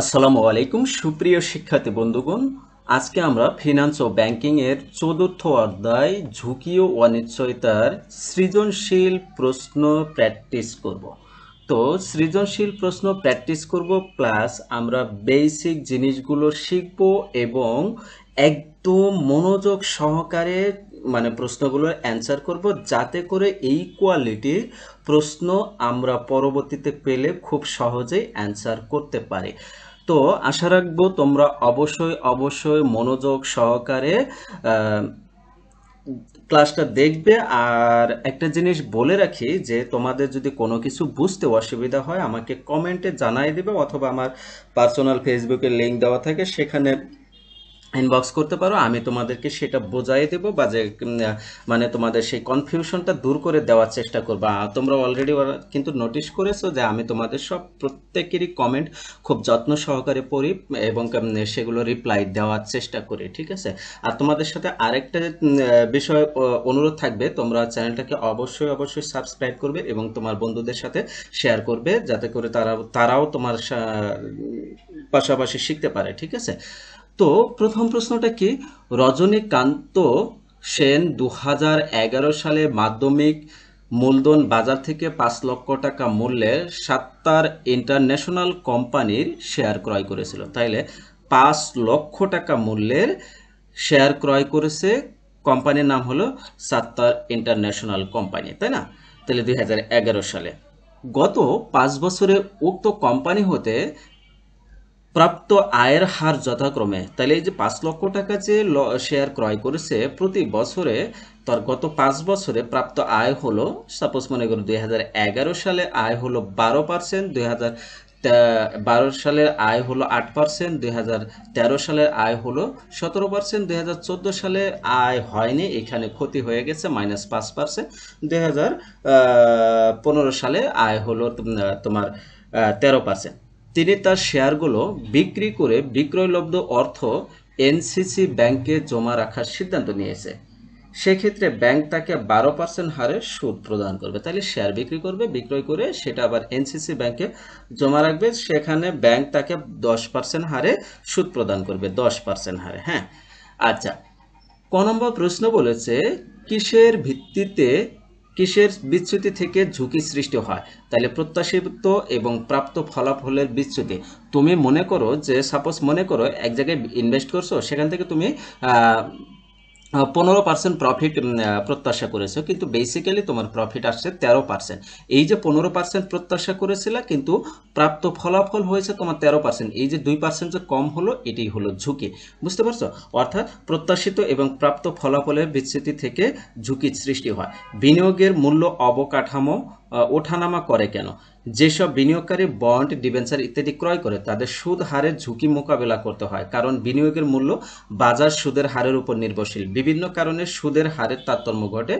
আসসালামু আলাইকুম সুপ্রিয় শিক্ষার্থী বন্ধুগণ আজকে আমরা ফিনান্স ও ব্যাংকিং এর চতুর্থ অধ্যায় ঝুঁকি ও অনিশ্চয়তার সৃজনশীল প্রশ্ন প্র্যাকটিস করব তো সৃজনশীল প্রশ্ন প্র্যাকটিস করব প্লাস আমরা বেসিক জিনিসগুলো শিখব এবং একদম মনোযোগ সহকারে মানে প্রশ্নগুলো অ্যান্সার করব যাতে করে এই কোয়ালিটির প্রশ্ন আমরা পরবর্তীতে পেলে খুব সহজেই অ্যান্সার করতে পারি তো আশা রাখবো তোমরা অবশ্যই অবশ্যই মনোযোগ সহকারে ক্লাসটা দেখবে আর একটা জিনিস বলে রাখি যে তোমাদের যদি কোনো কিছু বুঝতে অসুবিধা হয় আমাকে কমেন্টে জানাই দেবে অথবা আমার পার্সোনাল ফেসবুকে লিঙ্ক দেওয়া থাকে সেখানে ইনবক্স করতে পারো আমি তোমাদেরকে সেটা বোঝাই দেব বা যে মানে তোমাদের সেই কনফিউশনটা দূর করে দেওয়ার চেষ্টা করবো তোমরা অলরেডি কিন্তু নোটিশ করেছো যে আমি তোমাদের সব প্রত্যেকেরই কমেন্ট খুব যত্ন সহকারে পড়ি এবং সেগুলো রিপ্লাই দেওয়ার চেষ্টা করি ঠিক আছে আর তোমাদের সাথে আরেকটা বিষয় অনুরোধ থাকবে তোমরা চ্যানেলটাকে অবশ্যই অবশ্যই সাবস্ক্রাইব করবে এবং তোমার বন্ধুদের সাথে শেয়ার করবে যাতে করে তারা তারাও তোমার পাশাপাশি শিখতে পারে ঠিক আছে তো প্রথম প্রশ্নটা কি রজনীকান্ত সেন দু সালে মাধ্যমিক মূলধন বাজার থেকে পাঁচ লক্ষ টাকা মূল্যের সাত্তার ইন্টারন্যাশনাল কোম্পানির শেয়ার ক্রয় করেছিল তাইলে পাঁচ লক্ষ টাকা মূল্যের শেয়ার ক্রয় করেছে কোম্পানির নাম হলো সাত্তার ইন্টারন্যাশনাল কোম্পানি তাই না তাহলে দুই সালে গত পাঁচ বছরে উক্ত কোম্পানি হতে প্রাপ্ত আয়ের হার যথাক্রমে তাহলে এই যে পাঁচ লক্ষ টাকা যে শেয়ার ক্রয় করেছে প্রতি বছরে তার গত পাঁচ বছরে প্রাপ্ত আয় হলো সাপোজ মনে করুন দুই সালে আয় হলো বারো পার্সেন্ট দুই বারো সালের আয় হলো আট পার্সেন্ট দুই সালের আয় হলো সতেরো পার্সেন্ট দুই সালে আয় হয়নি এখানে ক্ষতি হয়ে গেছে মাইনাস পাঁচ পার্সেন্ট দুই সালে আয় হলো তোমার তেরো পার্সেন্ট তিনি তার শেয়ারগুলো বিক্রি করে বিক্রয়লব্ধ অর্থ এনসিসি ব্যাংকে জমা রাখার সিদ্ধান্ত নিয়েছে সেক্ষেত্রে ব্যাংক তাকে বারো পার্সেন্ট হারে সুদ প্রদান করবে তাহলে শেয়ার বিক্রি করবে বিক্রয় করে সেটা আবার এনসিসি ব্যাংকে জমা রাখবে সেখানে ব্যাংক তাকে দশ পার্সেন্ট হারে সুদ প্রদান করবে দশ পার্সেন্ট হারে হ্যাঁ আচ্ছা ক নম্বর প্রশ্ন বলেছে কিসের ভিত্তিতে কিসের বিচ্যুতি থেকে ঝুঁকি সৃষ্টি হয় তাহলে প্রত্যাশিত এবং প্রাপ্ত ফলাফলের বিচ্যুতি তুমি মনে করো যে সাপোজ মনে করো এক জায়গায় ইনভেস্ট করছো সেখান থেকে তুমি পনেরো পার্সেন্ট প্রফিট প্রত্যাশা করেছে কিন্তু বেসিক্যালি তোমার প্রফিট আসছে তেরো পার্সেন্ট এই যে পনেরো পার্সেন্ট প্রত্যাশা করেছিল কিন্তু প্রাপ্ত ফলাফল হয়েছে তোমার তেরো পার্সেন্ট এই যে দুই পার্সেন্ট যে কম হলো এটি হলো ঝুঁকি বুঝতে পারছো অর্থাৎ প্রত্যাশিত এবং প্রাপ্ত ফলাফলের বিচ্ছিতি থেকে ঝুঁকির সৃষ্টি হয় বিনিয়োগের মূল্য অবকাঠামো ওঠানামা করে কেন যেসব বিনিয়োগকারী বন্ড ডিভেঞ্চার ইত্যাদি ক্রয় করে তাদের সুদ হারের ঝুঁকি মোকাবেলা করতে হয় কারণ বিনিয়োগের মূল্য বাজার সুদের হারের উপর নির্ভরশীল বিভিন্ন কারণে সুদের হারের তারতম্য ঘটে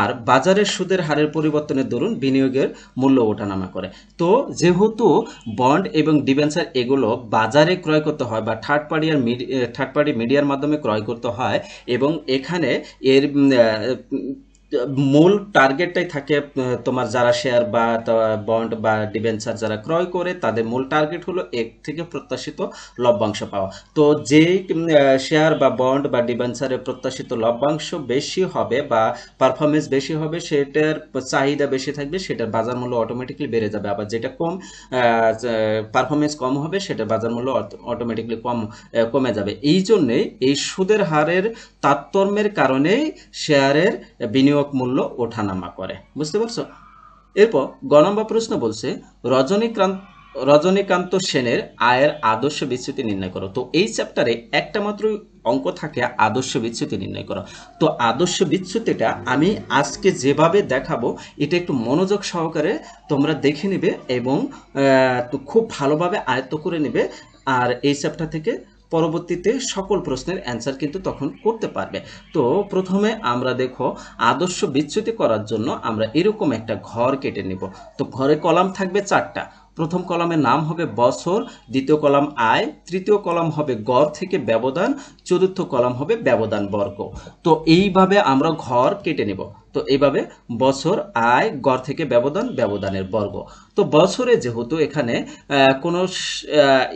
আর বাজারের সুদের হারের পরিবর্তনের দরুন বিনিয়োগের মূল্য ওঠানামা করে তো যেহেতু বন্ড এবং ডিভেঞ্চার এগুলো বাজারে ক্রয় করতে হয় বা থার্ড পার্টি আর থার্ড পার্টি মিডিয়ার মাধ্যমে ক্রয় করতে হয় এবং এখানে এর মূল টার্গেটটাই থাকে তোমার যারা শেয়ার বা বন্ড বা ডিভেঞ্চার যারা ক্রয় করে তাদের মূল টার্গেট হলো এক থেকে প্রত্যাশিত লভ্যাংশ পাওয়া তো যেই শেয়ার বা বন্ড বা ডিভেঞ্চারের প্রত্যাশিত লভ্যাংশ বেশি হবে বা পারফরমেন্স বেশি হবে সেটার চাহিদা বেশি থাকবে সেটার বাজার মূল্য অটোমেটিকলি বেড়ে যাবে আবার যেটা কম পারফরমেন্স কম হবে সেটার বাজার মূল্য অটোমেটিকলি কম কমে যাবে এই জন্যে এই সুদের হারের তারতম্যের কারণেই শেয়ারের বিনিয়োগ একক মূল্য ওঠানামা করে বুঝতে পারছো এরপর গ নম্বর প্রশ্ন বলছে রজনীকান্ত রজনীকান্ত সেনের আয়ের আদর্শ বিচ্ছুতি নির্ণয় করো তো এই চ্যাপ্টারে একটা মাত্র অঙ্ক থাকে আদর্শ বিচ্ছুতি নির্ণয় করো তো আদর্শ বিচ্যুতিটা আমি আজকে যেভাবে দেখাবো এটা একটু মনোযোগ সহকারে তোমরা দেখে নিবে এবং খুব ভালোভাবে আয়ত্ত করে নেবে আর এই চ্যাপ্টার থেকে পরবর্তীতে সকল প্রশ্নের অ্যান্সার কিন্তু তখন করতে পারবে তো প্রথমে আমরা দেখো আদর্শ বিচ্যুতি করার জন্য আমরা এরকম একটা ঘর কেটে নিব তো ঘরে কলাম থাকবে চারটা প্রথম কলামের নাম হবে বছর দ্বিতীয় কলাম আয় তৃতীয় কলাম হবে গড় থেকে ব্যবধান চতুর্থ কলাম হবে ব্যবধান বর্গ তো এইভাবে আমরা ঘর কেটে নেব তো এইভাবে বছর আয় গড় থেকে ব্যবধান ব্যবধানের বর্গ তো বছরে যেহেতু এখানে কোনো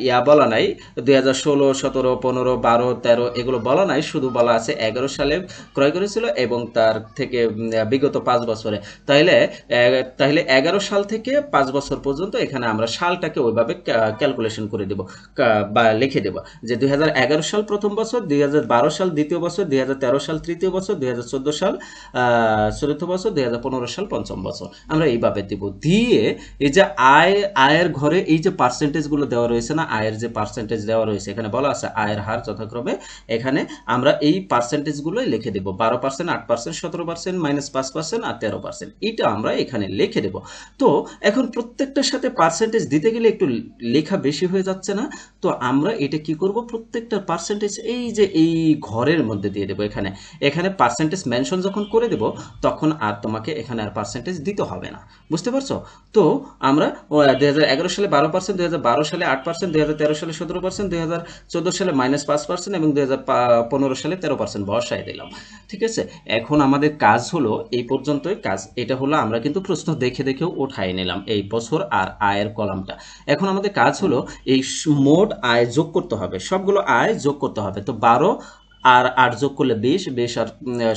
ইয়া বলা নাই দুই হাজার ষোলো সতেরো পনেরো বারো তেরো এগুলো বলা নাই শুধু বলা আছে এগারো সালে ক্রয় করেছিল এবং তার থেকে বিগত পাঁচ বছরে তাহলে তাহলে এগারো সাল থেকে পাঁচ বছর পর্যন্ত এখানে আমরা সালটাকে ওইভাবে ক্যালকুলেশন করে দেব বা লিখে দেব যে দুই সাল প্রথম বছর দুই সাল দ্বিতীয় বছর দুই সাল তৃতীয় বছর দুই সাল চতুর্থ বছর দুই সাল পঞ্চম বছর আমরা এইভাবে দিব দিয়ে এই যে আয় আয়ের ঘরে এই যে পার্সেন্টেজগুলো দেওয়া রয়েছে না আয়ের যে পার্সেন্টেজ দেওয়া রয়েছে এখানে বলা আছে আয়ের হার যথাক্রমে এখানে আমরা এই পার্সেন্টেজগুলোই লিখে দেবো বারো পার্সেন্ট আট পার্সেন্ট সতেরো পার্সেন্ট মাইনাস পাঁচ পার্সেন্ট আর তেরো পার্সেন্ট এটা আমরা এখানে লিখে দেবো তো এখন প্রত্যেকটার সাথে পার্সেন্টেজ দিতে গেলে একটু লেখা বেশি হয়ে যাচ্ছে না তো আমরা এটা কি করব প্রত্যেকটার পার্সেন্টেজ এই যে এই ঘরের মধ্যে দিয়ে দেবো এখানে এখানে পার্সেন্টেজ মেনশন যখন করে দেব তখন আর তোমাকে এখানে আর পার্সেন্টেজ দিতে হবে না বুঝতে পারছো তো আমরা দুই সালে বারো পার্সেন্ট দু সালে আট পার্সেন্ট দু সালে সতেরো পার্সেন্ট দু সালে মাইনাস পাঁচ পার্সেন্ট এবং দু সালে তেরো পার্সেন্ট বসায় দিলাম ঠিক আছে এখন আমাদের কাজ হলো এই পর্যন্তই কাজ এটা হলো আমরা কিন্তু প্রশ্ন দেখে দেখেও ওঠাই নিলাম এই বছর আর আয়ের কলামটা এখন আমাদের কাজ হলো এই মোট আয় যোগ করতে হবে সবগুলো আয় যোগ করতে হবে তো বারো আর আট যোগ করলে বিশ বিশ আর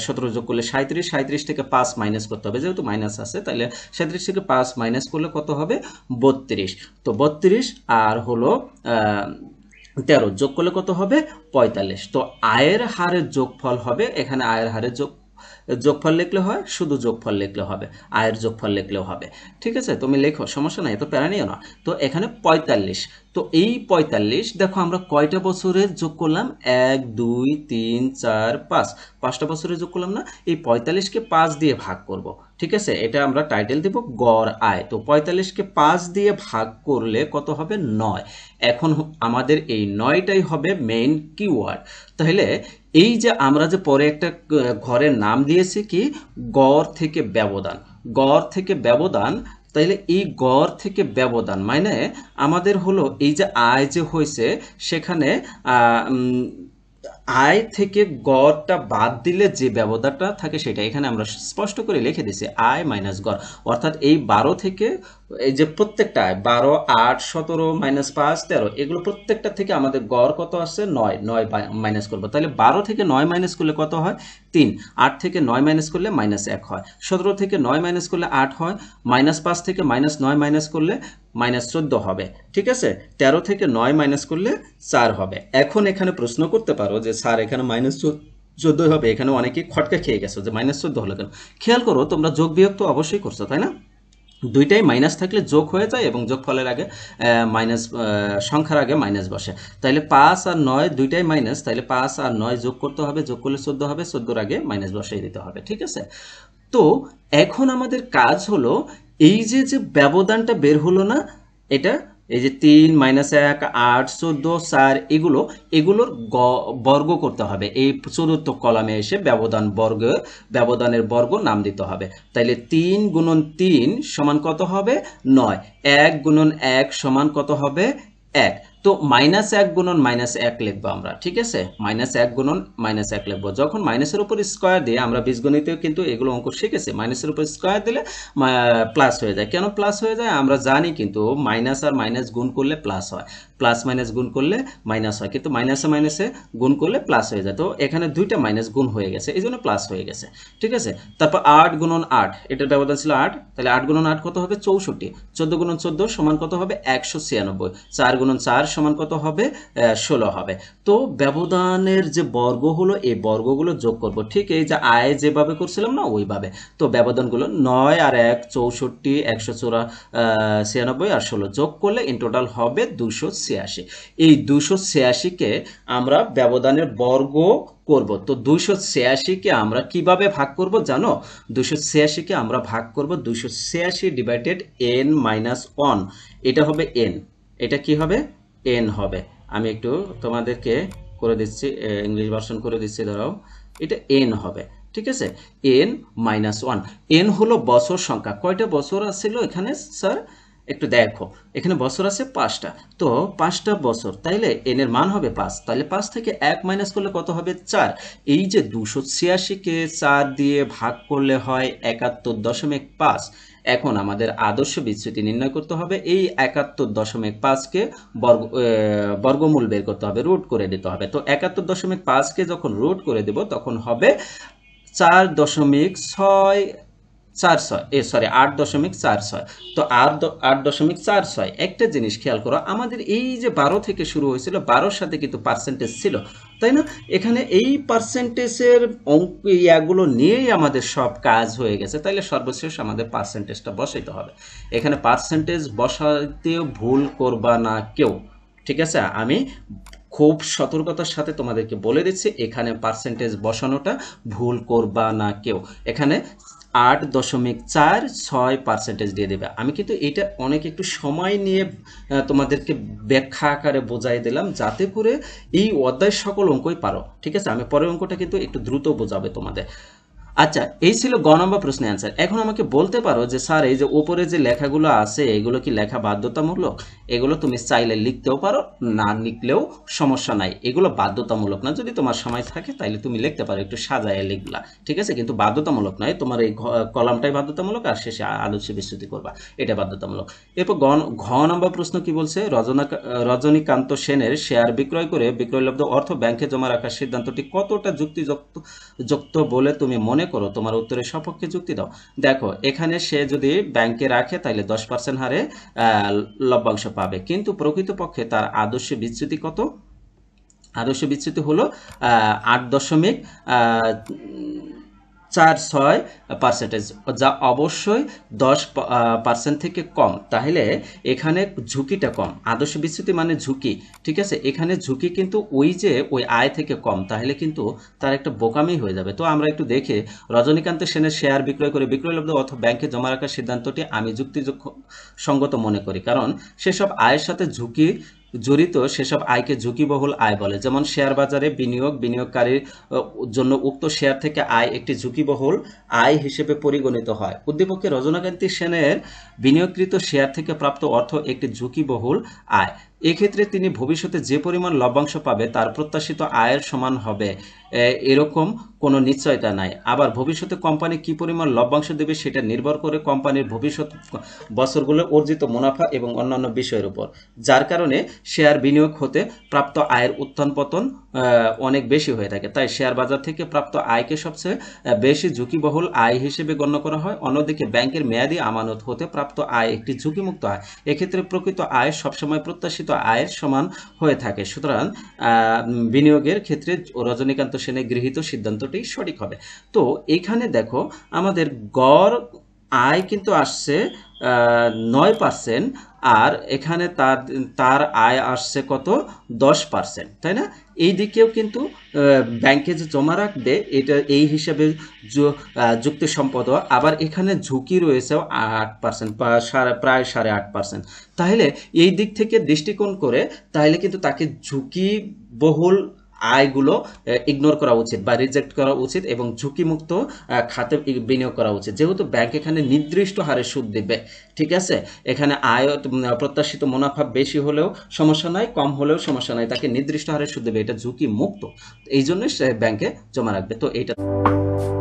সতেরো যোগ করলে সাঁত্রিশ সাঁত্রিশ থেকে পাঁচ মাইনাস করতে হবে যেহেতু মাইনাস আছে তাহলে সাঁত্রিশ থেকে পাঁচ মাইনাস করলে কত হবে বত্রিশ তো বত্রিশ আর হলো তেরো যোগ করলে কত হবে পঁয়তাল্লিশ তো আয়ের হারের যোগফল হবে এখানে আয়ের হারের যোগ যোগফল লিখলে হয় শুধু যোগফল লিখলে হবে আয়ের যোগফল লিখলেও হবে ঠিক আছে তুমি লেখো সমস্যা নাই এত প্যারা নিও না তো এখানে পঁয়তাল্লিশ তো এই পঁয়তাল্লিশ দেখো আমরা কয়টা বছরের যোগ করলাম এক দুই তিন চার পাঁচ পাঁচটা বছরের যোগ করলাম না এই পঁয়তাল্লিশকে পাঁচ দিয়ে ভাগ করব। ঠিক আছে এটা আমরা টাইটেল দেব গড় আয় তো পঁয়তাল্লিশকে পাঁচ দিয়ে ভাগ করলে কত হবে নয় এখন আমাদের এই নয়টাই হবে মেইন কিওয়ার্ড তাহলে এই যে আমরা যে পরে একটা ঘরের নাম দিয়েছি কি গড় থেকে ব্যবধান গড় থেকে ব্যবধান তাইলে এই গড় থেকে ব্যবধান মানে আমাদের হলো এই যে আয় যে হয়েছে সেখানে আয় থেকে গড়টা বাদ দিলে যে ব্যবধানটা থাকে সেটা এখানে আমরা স্পষ্ট করে লিখে দিছি আয় মাইনাস গড় অর্থাৎ এই বারো থেকে এই যে প্রত্যেকটা আয় বারো আট সতেরো মাইনাস পাঁচ তেরো এগুলো প্রত্যেকটা থেকে আমাদের গড় কত আসছে নয় নয় মাইনাস করবো তাহলে বারো থেকে নয় মাইনাস করলে কত হয় তিন আট থেকে নয় মাইনাস করলে মাইনাস এক হয় সতেরো থেকে নয় মাইনাস করলে আট হয় মাইনাস পাঁচ থেকে মাইনাস নয় মাইনাস করলে মাইনাস চোদ্দো হবে ঠিক আছে ১৩ থেকে নয় মাইনাস করলে চার হবে এখন এখানে প্রশ্ন করতে পারো যে স্যার এখানে মাইনাস চোদ্দই হবে এখানে অনেকেই খটকা খেয়ে গেছো যে মাইনাস চোদ্দ হলো কেন খেয়াল করো তোমরা যোগ বিয়োগ তো অবশ্যই করছো তাই না দুইটাই মাইনাস থাকলে যোগ হয়ে যায় এবং যোগ ফলের আগে মাইনাস সংখ্যার আগে মাইনাস বসে তাইলে পাঁচ আর নয় দুইটাই মাইনাস তাইলে পাঁচ আর নয় যোগ করতে হবে যোগ করলে চোদ্দো হবে চোদ্দোর আগে মাইনাস বসিয়ে দিতে হবে ঠিক আছে তো এখন আমাদের কাজ হলো এই যে যে ব্যবধানটা বের হলো না এটা এই যে তিন মাইনাস এক আট চোদ্দ চার এগুলো এগুলোর বর্গ করতে হবে এই চতুর্থ কলামে এসে ব্যবধান বর্গ ব্যবধানের বর্গ নাম দিতে হবে তাইলে তিন গুণন তিন সমান কত হবে নয় এক গুণন এক সমান কত হবে এক তো মাইনাস এক গুণন মাইনাস এক লিখবো আমরা ঠিক আছে মাইনাস এক গুণন মাইনাস এক লিখবো যখন মাইনাসের উপর স্কোয়ার দিয়ে আমরা বীজগণিতেও কিন্তু এগুলো অঙ্ক শিখেছি মাইনাসের উপর স্কোয়ার দিলে প্লাস হয়ে যায় কেন প্লাস হয়ে যায় আমরা জানি কিন্তু মাইনাস আর মাইনাস গুণ করলে প্লাস হয় প্লাস মাইনাস গুণ করলে মাইনাস হয় কিন্তু মাইনাসে মাইনাসে গুণ করলে প্লাস হয়ে যায় তো এখানে দুইটা মাইনাস গুণ হয়ে গেছে এই জন্য প্লাস হয়ে গেছে ঠিক আছে তারপর আট গুণন আট এটার ব্যবধান ছিল আট তাহলে আট গুণন আট কত হবে চৌষট্টি চোদ্দ গুণন চোদ্দ সমান কত হবে একশো ছিয়ানব্বই চার গুণন চার সমান কত হবে ষোলো হবে তো ব্যবধানের যে বর্গ হলো এই বর্গগুলো যোগ করব ঠিক এই যে আয় যেভাবে করছিলাম না ওইভাবে তো ব্যবধানগুলো নয় আর এক চৌষট্টি একশো চোরা ছিয়ানব্বই আর ষোলো যোগ করলে ইন টোটাল হবে দুশো ছিয়াশি এই দুশো ছিয়াশিকে আমরা ব্যবধানের বর্গ করব তো দুশো ছিয়াশিকে আমরা কিভাবে ভাগ করব জানো দুশো ছিয়াশিকে আমরা ভাগ করব দুশো ছিয়াশি ডিভাইডেড এন মাইনাস ওয়ান এটা হবে এন এটা কি হবে এন হবে আমি একটু তোমাদেরকে করে দিচ্ছি ইংলিশ ভার্সন করে দিচ্ছি ধরো এটা এন হবে ঠিক আছে এন মাইনাস ওয়ান এন হলো বছর সংখ্যা কয়টা বছর আসছিল এখানে স্যার একটু দেখো এখানে বছর আছে পাঁচটা তো পাঁচটা বছর তাইলে এন এর মান হবে পাঁচ তাহলে পাঁচ থেকে এক মাইনাস করলে কত হবে চার এই যে দুশো ছিয়াশিকে চার দিয়ে ভাগ করলে হয় একাত্তর দশমিক পাঁচ এখন আমাদের আদর্শ বিচ্ছুতি নির্ণয় করতে হবে এই একাত্তর দশমিক পাঁচকে বর্গ বর্গমূল বের করতে হবে রুট করে দিতে হবে তো একাত্তর দশমিক পাঁচকে যখন রুট করে দেব তখন হবে চার দশমিক ছয় চার ছয় এ সরি আট দশমিক চার ছয় তো আট আট দশমিক চার ছয় একটা জিনিস খেয়াল করো আমাদের এই যে বারো থেকে শুরু হয়েছিল বারোর সাথে কিন্তু পার্সেন্টেজ ছিল তাই না এখানে এই পার্সেন্টেজের অঙ্ক ইয়াগুলো নিয়েই আমাদের সব কাজ হয়ে গেছে তাইলে সর্বশেষ আমাদের পার্সেন্টেজটা বসাইতে হবে এখানে পার্সেন্টেজ বসাতেও ভুল করবা না কেউ ঠিক আছে আমি খুব সতর্কতার সাথে তোমাদেরকে বলে দিচ্ছি এখানে পার্সেন্টেজ বসানোটা ভুল করবা না কেউ এখানে আট দশমিক চার ছয় পার্সেন্টেজ দিয়ে দেবে আমি কিন্তু এটা অনেক একটু সময় নিয়ে তোমাদেরকে ব্যাখ্যা আকারে বোঝাই দিলাম যাতে করে এই অধ্যায় সকল অঙ্কই পারো ঠিক আছে আমি পরের অঙ্কটা কিন্তু একটু দ্রুত বোঝাবে তোমাদের আচ্ছা এই ছিল গ নম্বর প্রশ্নের অ্যান্সার এখন আমাকে বলতে পারো যে স্যার এই যে ওপরে যে লেখাগুলো আছে এগুলো কি লেখা বাধ্যতামূলক এগুলো তুমি চাইলে লিখতেও পারো না লিখলেও সমস্যা নাই এগুলো বাধ্যতামূলক না যদি তোমার সময় থাকে তাহলে তুমি লিখতে পারো একটু সাজায় লিখলা ঠিক আছে কিন্তু বাধ্যতামূলক নয় তোমার এই কলামটাই বাধ্যতামূলক আর শেষে আলোচ্য বিস্তৃতি করবা এটা বাধ্যতামূলক এরপর গ ঘ নম্বর প্রশ্ন কি বলছে রজনা রজনীকান্ত সেনের শেয়ার বিক্রয় করে বিক্রয়লব্ধ অর্থ ব্যাংকে জমা রাখার সিদ্ধান্তটি কতটা যুক্তিযুক্ত যুক্ত বলে তুমি মনে করো তোমার উত্তরের সপক্ষে যুক্তি দাও দেখো এখানে সে যদি ব্যাংকে রাখে তাহলে দশ পার্সেন্ট হারে লভ্যাংশ পাবে কিন্তু প্রকৃতপক্ষে তার আদর্শ বিচ্যুতি কত আদর্শ বিচ্যুতি হলো আট দশমিক চার ছয় পার্সেন্টেজ যা অবশ্যই দশ পার্সেন্ট থেকে কম তাহলে এখানে ঝুঁকিটা কম আদর্শ বিস্তৃতি মানে ঝুঁকি ঠিক আছে এখানে ঝুঁকি কিন্তু ওই যে ওই আয় থেকে কম তাহলে কিন্তু তার একটা বোকামি হয়ে যাবে তো আমরা একটু দেখে রজনীকান্ত সেনের শেয়ার বিক্রয় করে লব্ধ অথবা ব্যাংকে জমা রাখার সিদ্ধান্তটি আমি যুক্তিযুক্ত সঙ্গত মনে করি কারণ সেসব আয়ের সাথে ঝুঁকি জড়িত সেসব আয়কে ঝুঁকিবহুল আয় বলে যেমন শেয়ার বাজারে বিনিয়োগ বিনিয়োগকারীর জন্য উক্ত শেয়ার থেকে আয় একটি ঝুঁকিবহুল আয় হিসেবে পরিগণিত হয় উদ্দীপকের রজনাকান্তি সেনের বিনিয়োগকৃত শেয়ার থেকে প্রাপ্ত অর্থ একটি ঝুঁকিবহুল আয় এক্ষেত্রে তিনি ভবিষ্যতে যে পরিমাণ লভ্যাংশ পাবে তার প্রত্যাশিত আয়ের সমান হবে এরকম কোনো নিশ্চয়তা নাই আবার ভবিষ্যতে কোম্পানি কি পরিমাণ লভ্যাংশ দেবে সেটা নির্ভর করে কোম্পানির ভবিষ্যৎ বছরগুলো অর্জিত মুনাফা এবং অন্যান্য বিষয়ের উপর যার কারণে শেয়ার বিনিয়োগ হতে প্রাপ্ত আয়ের উত্থান পতন অনেক বেশি হয়ে থাকে তাই শেয়ার বাজার থেকে প্রাপ্ত আয়কে সবচেয়ে বেশি ঝুঁকিবহুল আয় হিসেবে গণ্য করা হয় অন্যদিকে ব্যাংকের মেয়াদি আমানত হতে প্রাপ্ত আয় একটি ঝুঁকিমুক্ত আয় এক্ষেত্রে প্রকৃত আয় সবসময় প্রত্যাশিত আয়ের সমান হয়ে থাকে সুতরাং বিনিয়োগের ক্ষেত্রে রজনীকান্ত সেনের গৃহীত সিদ্ধান্তটি সঠিক হবে তো এখানে দেখো আমাদের গড় আয় কিন্তু আসছে নয় পার্সেন্ট আর এখানে তার তার আয় আসছে কত দশ পার্সেন্ট তাই না এই দিকেও কিন্তু ব্যাংকে যে জমা রাখবে এটা এই হিসাবে যুক্তি সম্পদ আবার এখানে ঝুঁকি রয়েছে আট পার্সেন্ট প্রায় সাড়ে আট পার্সেন্ট তাহলে এই দিক থেকে দৃষ্টিকোণ করে তাহলে কিন্তু তাকে ঝুঁকি বহুল আয়গুলো ইগনোর করা উচিত বা রিজেক্ট করা উচিত এবং ঝুঁকিমুক্ত খাতে বিনিয়োগ করা উচিত যেহেতু ব্যাংক এখানে নির্দিষ্ট হারে সুদ দেবে ঠিক আছে এখানে আয় প্রত্যাশিত মুনাফা বেশি হলেও সমস্যা নাই কম হলেও সমস্যা নাই তাকে নির্দিষ্ট হারে সুদ দেবে এটা ঝুঁকি মুক্ত এই জন্য সে ব্যাংকে জমা রাখবে তো এটা